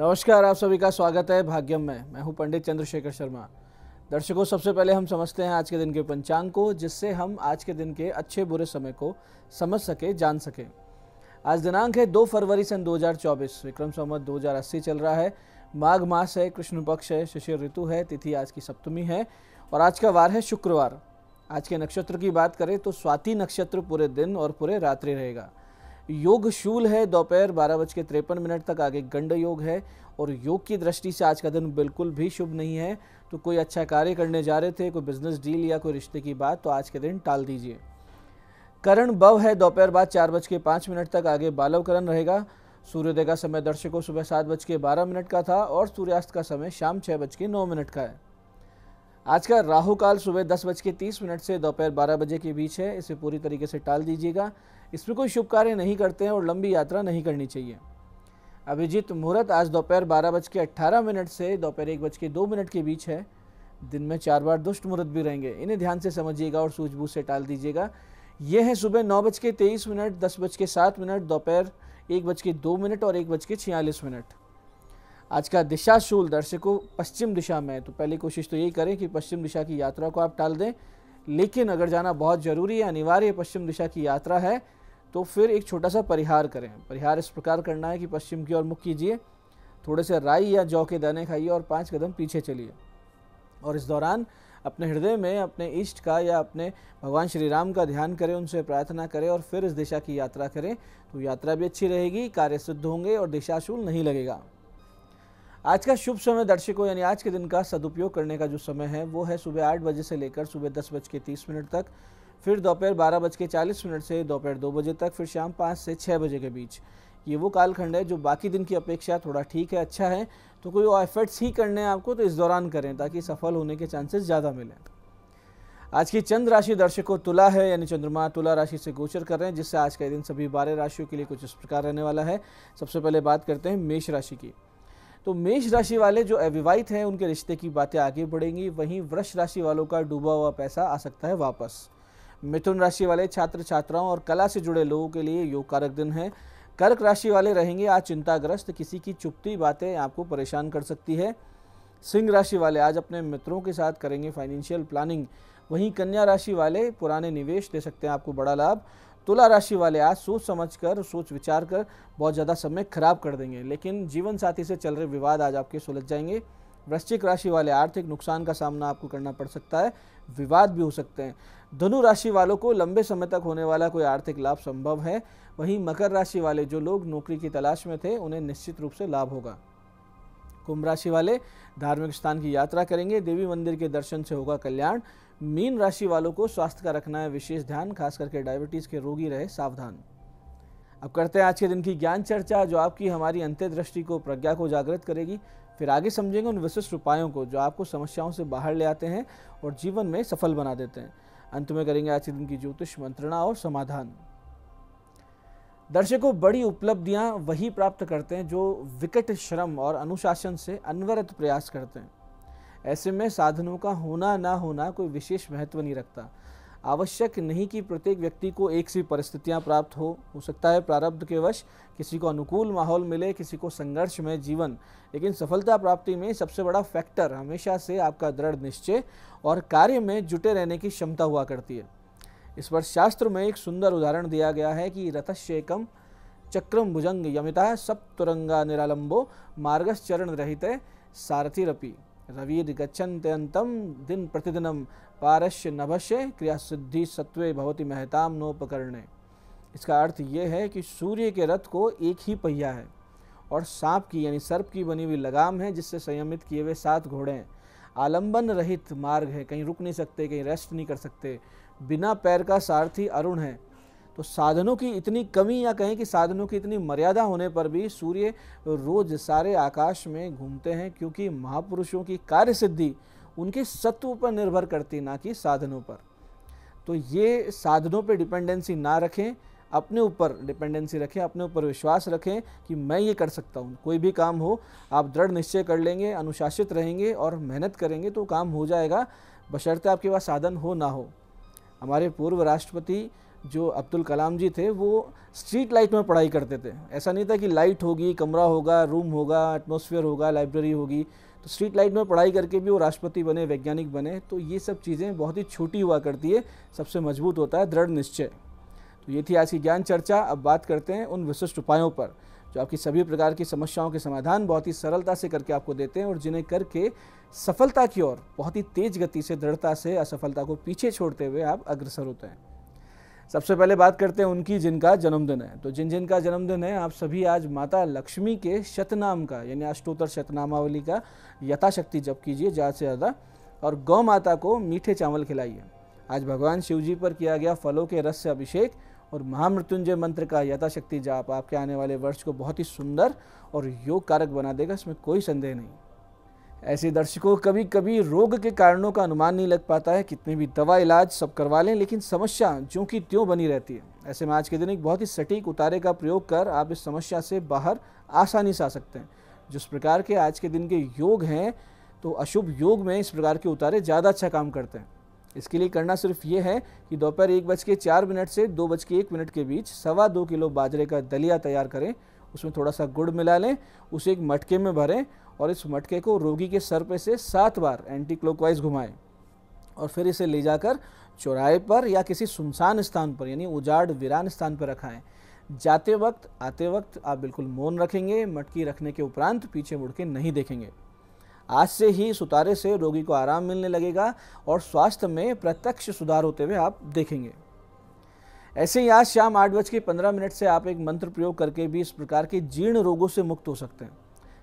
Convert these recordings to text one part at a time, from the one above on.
नमस्कार आप सभी का स्वागत है भाग्यम में मैं हूं पंडित चंद्रशेखर शर्मा दर्शकों सबसे पहले हम समझते हैं आज के दिन के पंचांग को जिससे हम आज के दिन के अच्छे बुरे समय को समझ सके जान सकें आज दिनांक है दो फरवरी सन 2024 विक्रम संवत 2080 चल रहा है माघ मास है कृष्ण पक्ष है शिशिर ऋतु है तिथि आज की सप्तमी है और आज का वार है शुक्रवार आज के नक्षत्र की बात करें तो स्वाति नक्षत्र पूरे दिन और पूरे रात्रि रहेगा योग शूल है दोपहर बारह बज के तिरपन मिनट तक आगे गंड योग है और योग की दृष्टि से आज का दिन बिल्कुल भी शुभ नहीं है तो कोई अच्छा कार्य करने जा रहे थे कोई बिजनेस डील या कोई रिश्ते की बात तो आज के दिन टाल दीजिए करण बव है दोपहर बाद चार बज के पाँच मिनट तक आगे बालव करण रहेगा सूर्योदय का समय दर्शकों सुबह सात बज के बारह मिनट का था और सूर्यास्त का समय शाम छः बज के नौ मिनट का है आज का राहु काल सुबह दस बज के तीस मिनट से दोपहर बारह बजे के बीच है इसे पूरी तरीके से टाल दीजिएगा इसमें कोई शुभ कार्य नहीं करते हैं और लंबी यात्रा नहीं करनी चाहिए अभिजीत मुहूर्त आज दोपहर बारह बज के अट्ठारह मिनट से दोपहर एक बज के दो मिनट के बीच है दिन में चार बार दुष्ट मुहूर्त भी रहेंगे इन्हें ध्यान से समझिएगा और सूझबूझ से टाल दीजिएगा यह है सुबह नौ बज के तेईस मिनट दस बज के सात मिनट दोपहर एक बज के दो मिनट और एक बज के छियालीस मिनट आज का दिशाशूल दर्शकों पश्चिम दिशा में है तो पहली कोशिश तो यही करें कि पश्चिम दिशा की यात्रा को आप टाल दें लेकिन अगर जाना बहुत ज़रूरी है अनिवार्य पश्चिम दिशा की यात्रा है तो फिर एक छोटा सा परिहार करें परिहार इस प्रकार करना है कि पश्चिम की ओर मुख कीजिए थोड़े से राई या जौ के दाने खाइए और पाँच कदम पीछे चलिए और इस दौरान अपने हृदय में अपने इष्ट का या अपने भगवान श्री राम का ध्यान करें उनसे प्रार्थना करें और फिर इस दिशा की यात्रा करें तो यात्रा भी अच्छी रहेगी कार्य सिद्ध होंगे और दिशाशूल नहीं लगेगा आज का शुभ समय दर्शकों यानी आज के दिन का सदुपयोग करने का जो समय है वो है सुबह आठ बजे से लेकर सुबह दस बज के तीस मिनट तक फिर दोपहर बारह बज के चालीस मिनट से दोपहर दो बजे तक फिर शाम पाँच से छः बजे के बीच ये वो कालखंड है जो बाकी दिन की अपेक्षा थोड़ा ठीक है अच्छा है तो कोई एफर्ट्स ही करने हैं आपको तो इस दौरान करें ताकि सफल होने के चांसेस ज़्यादा मिलें आज की चंद्र राशि दर्शकों तुला है यानी चंद्रमा तुला राशि से गोचर कर रहे हैं जिससे आज का दिन सभी बारह राशियों के लिए कुछ इस प्रकार रहने वाला है सबसे पहले बात करते हैं मेष राशि की तो मेष राशि वाले जो अविवाहित हैं उनके रिश्ते की बातें आगे बढ़ेंगी वहीं वृक्ष राशि वालों का डूबा हुआ पैसा आ सकता है वापस मिथुन राशि वाले छात्र छात्राओं और कला से जुड़े लोगों के लिए योग कारक दिन है कर्क राशि वाले रहेंगे आज चिंताग्रस्त किसी की चुपती बातें आपको परेशान कर सकती है सिंह राशि वाले आज अपने मित्रों के साथ करेंगे फाइनेंशियल प्लानिंग वहीं कन्या राशि वाले पुराने निवेश दे सकते हैं आपको बड़ा लाभ तुला राशि वाले आज सोच समझ कर सोच विचार कर बहुत ज़्यादा समय खराब कर देंगे लेकिन जीवन साथी से चल रहे विवाद आज आपके सुलझ जाएंगे वृश्चिक राशि वाले आर्थिक नुकसान का सामना आपको करना पड़ सकता है विवाद भी हो सकते हैं धनु राशि वालों को लंबे समय तक होने वाला कोई आर्थिक लाभ संभव है वहीं मकर राशि वाले जो लोग नौकरी की तलाश में थे उन्हें निश्चित रूप से लाभ होगा कुंभ राशि वाले धार्मिक स्थान की यात्रा करेंगे देवी मंदिर के दर्शन से होगा कल्याण मीन राशि वालों को स्वास्थ्य का रखना है विशेष ध्यान खास करके डायबिटीज़ के रोगी रहे सावधान अब करते हैं आज के दिन की ज्ञान चर्चा जो आपकी हमारी अंत्यदृष्टि को प्रज्ञा को जागृत करेगी फिर आगे समझेंगे उन विशिष्ट उपायों को जो आपको समस्याओं से बाहर ले आते हैं और जीवन में सफल बना देते हैं अंत में करेंगे आज के दिन की ज्योतिष मंत्रणा और समाधान दर्शकों बड़ी उपलब्धियां वही प्राप्त करते हैं जो विकट श्रम और अनुशासन से अनवरत प्रयास करते हैं ऐसे में साधनों का होना ना होना कोई विशेष महत्व नहीं रखता आवश्यक नहीं कि प्रत्येक व्यक्ति को एक सी परिस्थितियां प्राप्त हो हो सकता है प्रारब्ध के वश किसी को अनुकूल माहौल मिले किसी को संघर्ष में जीवन लेकिन सफलता प्राप्ति में सबसे बड़ा फैक्टर हमेशा से आपका दृढ़ निश्चय और कार्य में जुटे रहने की क्षमता हुआ करती है इस पर शास्त्र में एक सुंदर उदाहरण दिया गया है कि रथश्येकम चक्रम भुजंग यमिता सप्तरंगा निरालंबो रहित सारथी रपी रवीर्गछन्त्यन्तं दिन प्रतिदिनम पारस्य नभस्य क्रिया सिद्धि सत्वे भवति महताम नोपकरणे इसका अर्थ ये है कि सूर्य के रथ को एक ही पहिया है और सांप की यानी सर्प की बनी हुई लगाम है जिससे संयमित किए हुए सात घोड़े हैं आलंबन रहित मार्ग है कहीं रुक नहीं सकते कहीं रेस्ट नहीं कर सकते बिना पैर का सारथी अरुण है तो साधनों की इतनी कमी या कहें कि साधनों की इतनी मर्यादा होने पर भी सूर्य रोज सारे आकाश में घूमते हैं क्योंकि महापुरुषों की कार्य सिद्धि उनके सत्व पर निर्भर करती ना कि साधनों पर तो ये साधनों पर डिपेंडेंसी ना रखें अपने ऊपर डिपेंडेंसी रखें अपने ऊपर विश्वास रखें कि मैं ये कर सकता हूँ कोई भी काम हो आप दृढ़ निश्चय कर लेंगे अनुशासित रहेंगे और मेहनत करेंगे तो काम हो जाएगा बशर्ते आपके पास साधन हो ना हो हमारे पूर्व राष्ट्रपति जो अब्दुल कलाम जी थे वो स्ट्रीट लाइट में पढ़ाई करते थे ऐसा नहीं था कि लाइट होगी कमरा होगा रूम होगा एटमोसफियर होगा लाइब्रेरी होगी तो स्ट्रीट लाइट में पढ़ाई करके भी वो राष्ट्रपति बने वैज्ञानिक बने तो ये सब चीज़ें बहुत ही छोटी हुआ करती है सबसे मजबूत होता है दृढ़ निश्चय तो ये थी आज की ज्ञान चर्चा अब बात करते हैं उन विशिष्ट उपायों पर जो आपकी सभी प्रकार की समस्याओं के समाधान बहुत ही सरलता से करके आपको देते हैं और जिन्हें करके सफलता की ओर बहुत ही तेज गति से दृढ़ता से असफलता को पीछे छोड़ते हुए आप अग्रसर होते हैं सबसे पहले बात करते हैं उनकी जिनका जन्मदिन है तो जिन जिनका जन्मदिन है आप सभी आज माता लक्ष्मी के शतनाम का यानी अष्टोत्तर शतनामावली का यथाशक्ति जप कीजिए ज़्यादा से ज़्यादा और गौ माता को मीठे चावल खिलाइए आज भगवान शिव जी पर किया गया फलों के रस से अभिषेक और महामृत्युंजय मंत्र का यथाशक्ति जाप आपके आने वाले वर्ष को बहुत ही सुंदर और योग कारक बना देगा इसमें कोई संदेह नहीं ऐसे दर्शकों कभी कभी रोग के कारणों का अनुमान नहीं लग पाता है कितने भी दवा इलाज सब करवा लें लेकिन समस्या जो कि त्यों बनी रहती है ऐसे में आज के दिन एक बहुत ही सटीक उतारे का प्रयोग कर आप इस समस्या से बाहर आसानी से आ सकते हैं जिस प्रकार के आज के दिन के योग हैं तो अशुभ योग में इस प्रकार के उतारे ज़्यादा अच्छा काम करते हैं इसके लिए करना सिर्फ ये है कि दोपहर एक बज के चार मिनट से दो बज के एक मिनट के बीच सवा दो किलो बाजरे का दलिया तैयार करें उसमें थोड़ा सा गुड़ मिला लें उसे एक मटके में भरें और इस मटके को रोगी के सर पे से सात बार एंटी क्लोकवाइज घुमाएं और फिर इसे ले जाकर चौराहे पर या किसी सुनसान स्थान पर यानी उजाड़ वीरान स्थान पर रखाएं जाते वक्त आते वक्त आप बिल्कुल मौन रखेंगे मटकी रखने के उपरांत पीछे मुड़ के नहीं देखेंगे आज से ही सुतारे से रोगी को आराम मिलने लगेगा और स्वास्थ्य में प्रत्यक्ष सुधार होते हुए आप देखेंगे ऐसे ही आज शाम आठ बज के पंद्रह मिनट से आप एक मंत्र प्रयोग करके भी इस प्रकार के जीर्ण रोगों से मुक्त हो सकते हैं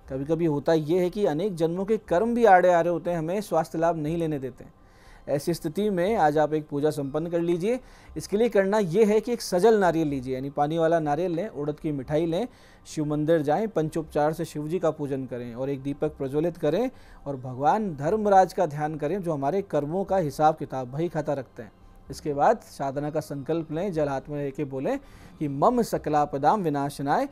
कभी कभी होता ये है कि अनेक जन्मों के कर्म भी आड़े आ रहे होते हैं हमें स्वास्थ्य लाभ नहीं लेने देते हैं ऐसी स्थिति में आज आप एक पूजा संपन्न कर लीजिए इसके लिए करना ये है कि एक सजल नारियल लीजिए यानी पानी वाला नारियल लें उड़द की मिठाई लें शिव मंदिर जाएं पंचोपचार से शिव जी का पूजन करें और एक दीपक प्रज्वलित करें और भगवान धर्मराज का ध्यान करें जो हमारे कर्मों का हिसाब किताब भई खाता रखते हैं इसके बाद साधना का संकल्प लें जल हाथ में लेके बोले कि मम सकला पदाम विनाशनाय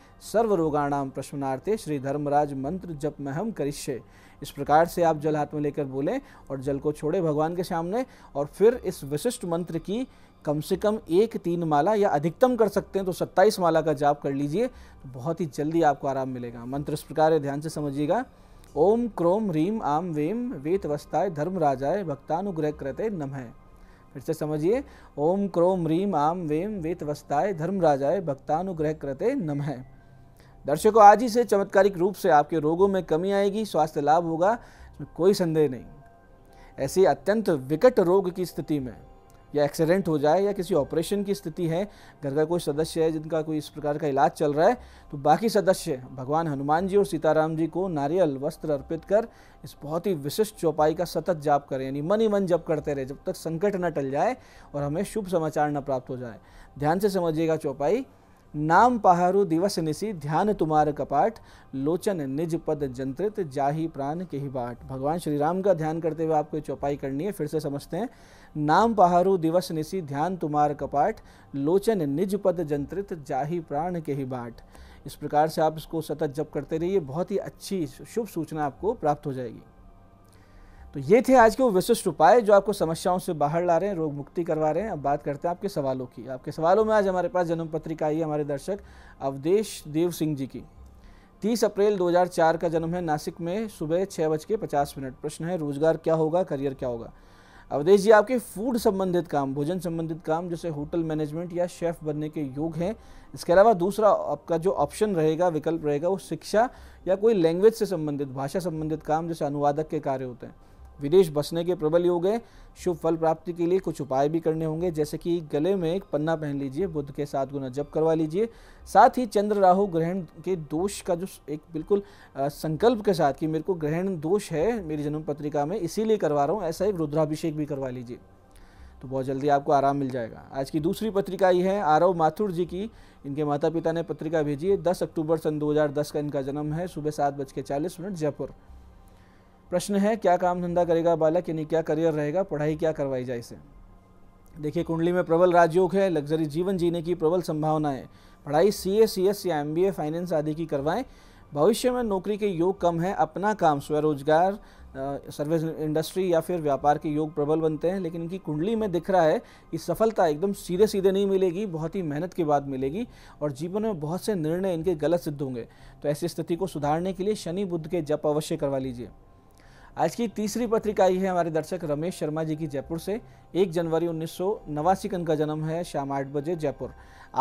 रोगाणाम प्रश्नार्थे श्री धर्मराज मंत्र जप महम करिष्य इस प्रकार से आप जल हाथ में लेकर बोलें और जल को छोड़े भगवान के सामने और फिर इस विशिष्ट मंत्र की कम से कम एक तीन माला या अधिकतम कर सकते हैं तो सत्ताईस माला का जाप कर लीजिए तो बहुत ही जल्दी आपको आराम मिलेगा मंत्र इस प्रकार है ध्यान से समझिएगा ओम क्रोम रीम आम वेम वेतवस्ताय राजाय भक्तानुग्रह नम है फिर से समझिए ओम क्रोम रीम आम वेम वेतवस्ताय धर्मराजाय भक्तानुग्रह कृते नम है दर्शकों आज ही से चमत्कारिक रूप से आपके रोगों में कमी आएगी स्वास्थ्य लाभ होगा इसमें कोई संदेह नहीं ऐसी अत्यंत विकट रोग की स्थिति में या एक्सीडेंट हो जाए या किसी ऑपरेशन की स्थिति है घर का कोई सदस्य है जिनका कोई इस प्रकार का इलाज चल रहा है तो बाकी सदस्य भगवान हनुमान जी और सीताराम जी को नारियल वस्त्र अर्पित कर इस बहुत ही विशिष्ट चौपाई का सतत जाप करें यानी मन ही मन जप करते रहे जब तक संकट न टल जाए और हमें शुभ समाचार न प्राप्त हो जाए ध्यान से समझिएगा चौपाई नाम पहारू दिवस निसी ध्यान तुम्हार कपाट लोचन निज पद जंत्रित जाही प्राण के ही बाट भगवान श्री राम का ध्यान करते हुए आपको चौपाई करनी है फिर से समझते हैं नाम पहारू दिवस निसी ध्यान तुम्हार कपाट लोचन निज पद जंत्रित जाही प्राण के ही बाट इस प्रकार से आप इसको सतत जप करते रहिए बहुत ही अच्छी शुभ सूचना आपको प्राप्त हो जाएगी तो ये थे आज के वो विशिष्ट उपाय जो आपको समस्याओं से बाहर ला रहे हैं रोग मुक्ति करवा रहे हैं अब बात करते हैं आपके सवालों की आपके सवालों में आज हमारे पास जन्म पत्रिका आई है हमारे दर्शक अवधेश देव सिंह जी की 30 अप्रैल 2004 का जन्म है नासिक में सुबह छः बज के पचास मिनट प्रश्न है रोजगार क्या होगा करियर क्या होगा अवधेश जी आपके फूड संबंधित काम भोजन संबंधित काम जैसे होटल मैनेजमेंट या शेफ़ बनने के योग हैं इसके अलावा दूसरा आपका जो ऑप्शन रहेगा विकल्प रहेगा वो शिक्षा या कोई लैंग्वेज से संबंधित भाषा संबंधित काम जैसे अनुवादक के कार्य होते हैं विदेश बसने के प्रबल योग है शुभ फल प्राप्ति के लिए कुछ उपाय भी करने होंगे जैसे कि गले में एक पन्ना पहन लीजिए बुद्ध के साथ गुना जप करवा लीजिए साथ ही चंद्र राहु ग्रहण के दोष का जो एक बिल्कुल संकल्प के साथ कि मेरे को ग्रहण दोष है मेरी जन्म पत्रिका में इसीलिए करवा रहा हूँ ऐसा ही रुद्राभिषेक भी करवा लीजिए तो बहुत जल्दी आपको आराम मिल जाएगा आज की दूसरी पत्रिका ये है आरव माथुर जी की इनके माता पिता ने पत्रिका भेजी है दस अक्टूबर सन 2010 का इनका जन्म है सुबह सात बज के चालीस मिनट जयपुर प्रश्न है क्या काम धंधा करेगा बालक यानी क्या करियर रहेगा पढ़ाई क्या करवाई जाए इसे देखिए कुंडली में प्रबल राजयोग है लग्जरी जीवन जीने की प्रबल संभावना है पढ़ाई सी ए सी एस या एम बी ए फाइनेंस आदि की करवाएं भविष्य में नौकरी के योग कम है अपना काम स्वरोजगार सर्विस इंडस्ट्री या फिर व्यापार के योग प्रबल बनते हैं लेकिन इनकी कुंडली में दिख रहा है कि सफलता एकदम सीधे सीधे नहीं मिलेगी बहुत ही मेहनत के बाद मिलेगी और जीवन में बहुत से निर्णय इनके गलत सिद्ध होंगे तो ऐसी स्थिति को सुधारने के लिए शनि बुद्ध के जप अवश्य करवा लीजिए आज की तीसरी पत्रिका आई है हमारे दर्शक रमेश शर्मा जी की जयपुर से एक जनवरी उन्नीस नवासी का जन्म है शाम आठ बजे जयपुर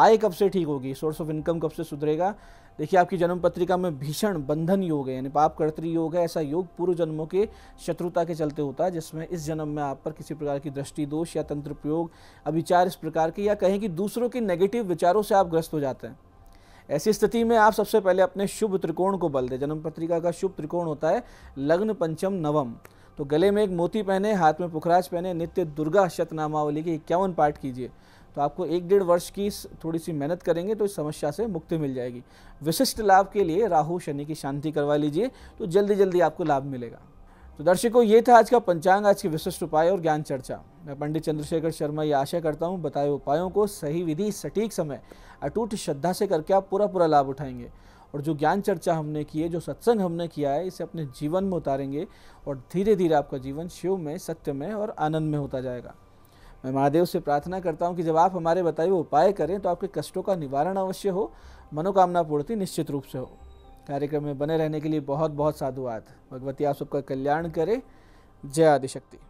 आय कब से ठीक होगी सोर्स ऑफ इनकम कब से सुधरेगा देखिए आपकी जन्म पत्रिका में भीषण बंधन योग है यानी पाप कर्तरी योग है ऐसा योग पूर्व जन्मों के शत्रुता के चलते होता है जिसमें इस जन्म में आप पर किसी प्रकार की दृष्टि दोष या तंत्र प्रयोग अभिचार इस प्रकार के या कहें कि दूसरों के नेगेटिव विचारों से आप ग्रस्त हो जाते हैं ऐसी स्थिति में आप सबसे पहले अपने शुभ त्रिकोण को बल दें जन्म पत्रिका का शुभ त्रिकोण होता है लग्न पंचम नवम तो गले में एक मोती पहने हाथ में पुखराज पहने नित्य दुर्गा शतनामावली के इक्यावन पाठ कीजिए तो आपको एक डेढ़ वर्ष की थोड़ी सी मेहनत करेंगे तो इस समस्या से मुक्ति मिल जाएगी विशिष्ट लाभ के लिए राहु शनि की शांति करवा लीजिए तो जल्दी जल्दी आपको लाभ मिलेगा तो दर्शकों ये था आज का पंचांग आज के विशिष्ट उपाय और ज्ञान चर्चा मैं पंडित चंद्रशेखर शर्मा ये आशा करता हूँ बताए उपायों को सही विधि सटीक समय अटूट श्रद्धा से करके आप पूरा पूरा लाभ उठाएंगे और जो ज्ञान चर्चा हमने की है जो सत्संग हमने किया है इसे अपने जीवन में उतारेंगे और धीरे धीरे आपका जीवन शिव में सत्य में और आनंद में होता जाएगा मैं महादेव से प्रार्थना करता हूँ कि जब आप हमारे बताए हुए उपाय करें तो आपके कष्टों का निवारण अवश्य हो मनोकामना पूर्ति निश्चित रूप से हो कार्यक्रम में बने रहने के लिए बहुत बहुत साधुवाद भगवती आप सबका कल्याण करें जय आदिशक्ति